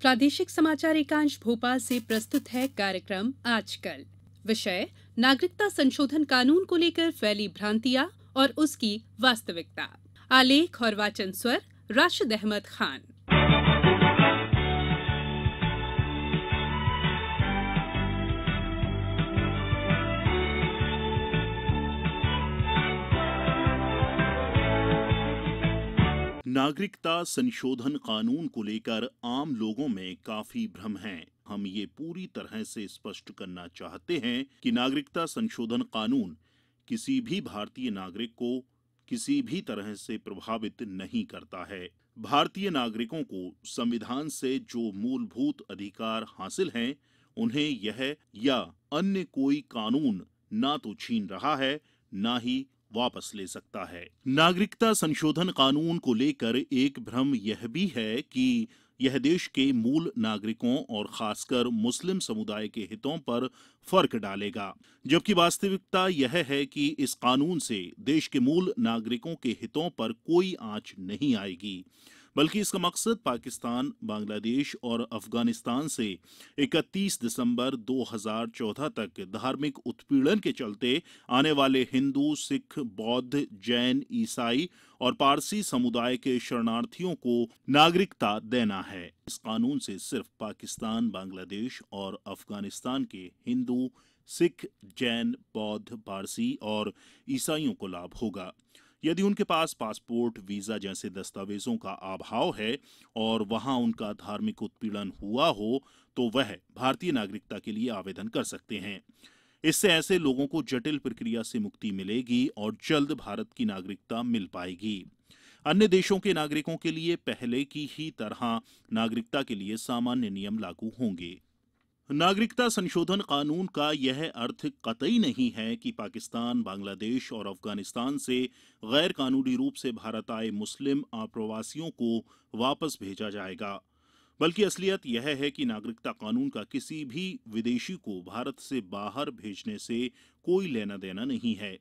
प्रादेशिक समाचार एकांश भोपाल से प्रस्तुत है कार्यक्रम आजकल विषय नागरिकता संशोधन कानून को लेकर फैली भ्रांतियां और उसकी वास्तविकता आलेख और वाचन स्वर राशिद अहमद खान नागरिकता संशोधन कानून को लेकर आम लोगों में काफी भ्रम है हम ये पूरी तरह से स्पष्ट करना चाहते हैं कि नागरिकता संशोधन कानून किसी भी भारतीय नागरिक को किसी भी तरह से प्रभावित नहीं करता है भारतीय नागरिकों को संविधान से जो मूलभूत अधिकार हासिल हैं उन्हें यह या अन्य कोई कानून ना तो छीन रहा है ना ही वापस ले सकता है नागरिकता संशोधन कानून को लेकर एक भ्रम यह भी है कि यह देश के मूल नागरिकों और खासकर मुस्लिम समुदाय के हितों पर फर्क डालेगा जबकि वास्तविकता यह है कि इस कानून से देश के मूल नागरिकों के हितों पर कोई आंच नहीं आएगी बल्कि इसका मकसद पाकिस्तान बांग्लादेश और अफगानिस्तान से 31 दिसंबर 2014 तक धार्मिक उत्पीड़न के चलते आने वाले हिंदू सिख बौद्ध जैन ईसाई और पारसी समुदाय के शरणार्थियों को नागरिकता देना है इस कानून से सिर्फ पाकिस्तान बांग्लादेश और अफगानिस्तान के हिंदू सिख जैन बौद्ध पारसी और ईसाइयों को लाभ होगा यदि उनके पास पासपोर्ट वीजा जैसे दस्तावेजों का अभाव है और वहां उनका धार्मिक उत्पीड़न हुआ हो तो वह भारतीय नागरिकता के लिए आवेदन कर सकते हैं इससे ऐसे लोगों को जटिल प्रक्रिया से मुक्ति मिलेगी और जल्द भारत की नागरिकता मिल पाएगी अन्य देशों के नागरिकों के लिए पहले की ही तरह नागरिकता के लिए सामान्य नियम लागू होंगे नागरिकता संशोधन कानून का यह अर्थ कतई नहीं है कि पाकिस्तान बांग्लादेश और अफगानिस्तान से गैर कानूनी रूप से भारत आए मुस्लिम आप्रवासियों को वापस भेजा जाएगा बल्कि असलियत यह है कि नागरिकता कानून का किसी भी विदेशी को भारत से बाहर भेजने से कोई लेना देना नहीं है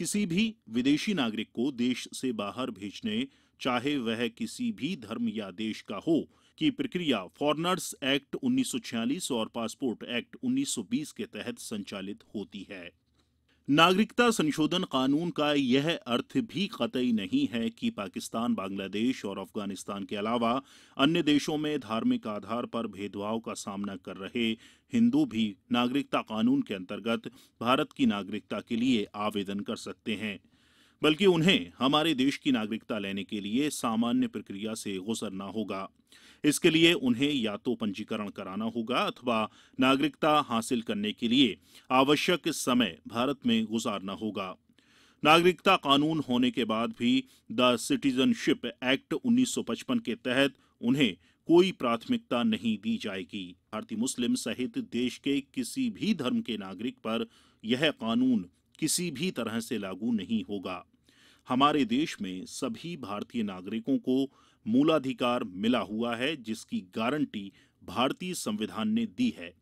किसी भी विदेशी नागरिक को देश से बाहर भेजने चाहे वह किसी भी धर्म या देश का हो की प्रक्रिया फॉरनर्स एक्ट 1946 और पासपोर्ट एक्ट 1920 के तहत संचालित होती है नागरिकता संशोधन कानून का यह अर्थ भी कतई नहीं है कि पाकिस्तान बांग्लादेश और अफगानिस्तान के अलावा अन्य देशों में धार्मिक आधार पर भेदभाव का सामना कर रहे हिंदू भी नागरिकता कानून के अंतर्गत भारत की नागरिकता के लिए आवेदन कर सकते हैं बल्कि उन्हें हमारे देश की नागरिकता लेने के लिए सामान्य प्रक्रिया से गुजरना होगा इसके लिए उन्हें या तो पंजीकरण कराना होगा अथवा नागरिकता हासिल करने के लिए आवश्यक समय भारत में गुजारना होगा नागरिकता कानून होने के बाद भी द सिटीजनशिप एक्ट 1955 के तहत उन्हें कोई प्राथमिकता नहीं दी जाएगी भारतीय मुस्लिम सहित देश के किसी भी धर्म के नागरिक पर यह कानून किसी भी तरह से लागू नहीं होगा हमारे देश में सभी भारतीय नागरिकों को मूलाधिकार मिला हुआ है जिसकी गारंटी भारतीय संविधान ने दी है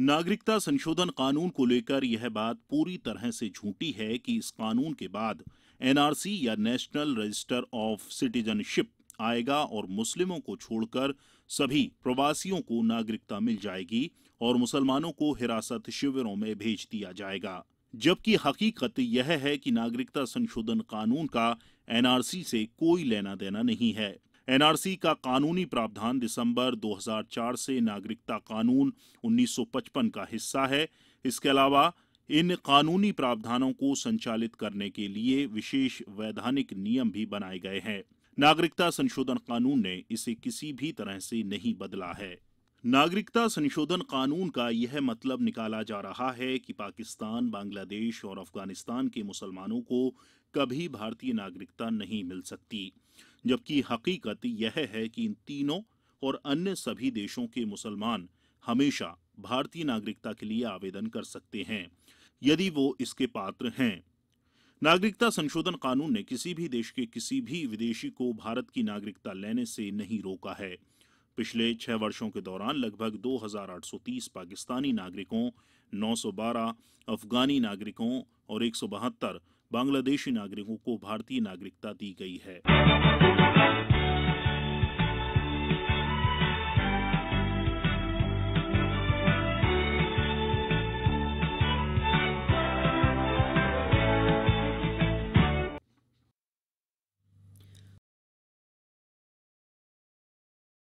नागरिकता संशोधन कानून को लेकर यह बात पूरी तरह से झूठी है कि इस कानून के बाद एनआरसी या नेशनल रजिस्टर ऑफ सिटीजनशिप आएगा और मुस्लिमों को छोड़कर सभी प्रवासियों को नागरिकता मिल जाएगी और मुसलमानों को हिरासत शिविरों में भेज दिया जाएगा जबकि हकीकत यह है कि नागरिकता संशोधन कानून का एनआरसी से कोई लेना देना नहीं है एनआरसी का कानूनी प्रावधान दिसंबर 2004 से नागरिकता कानून 1955 का हिस्सा है इसके अलावा इन कानूनी प्रावधानों को संचालित करने के लिए विशेष वैधानिक नियम भी बनाए गए हैं नागरिकता संशोधन कानून ने इसे किसी भी तरह से नहीं बदला है नागरिकता संशोधन कानून का यह मतलब निकाला जा रहा है कि पाकिस्तान बांग्लादेश और अफगानिस्तान के मुसलमानों को कभी भारतीय नागरिकता नहीं मिल सकती जबकि हकीकत यह है कि इन तीनों और अन्य सभी देशों के मुसलमान हमेशा भारतीय नागरिकता के लिए आवेदन कर सकते हैं यदि वो इसके पात्र हैं नागरिकता संशोधन कानून ने किसी भी देश के किसी भी विदेशी को भारत की नागरिकता लेने से नहीं रोका है पिछले छह वर्षों के दौरान लगभग 2,830 पाकिस्तानी नागरिकों 912 अफगानी नागरिकों और एक बांग्लादेशी नागरिकों को भारतीय नागरिकता दी गई है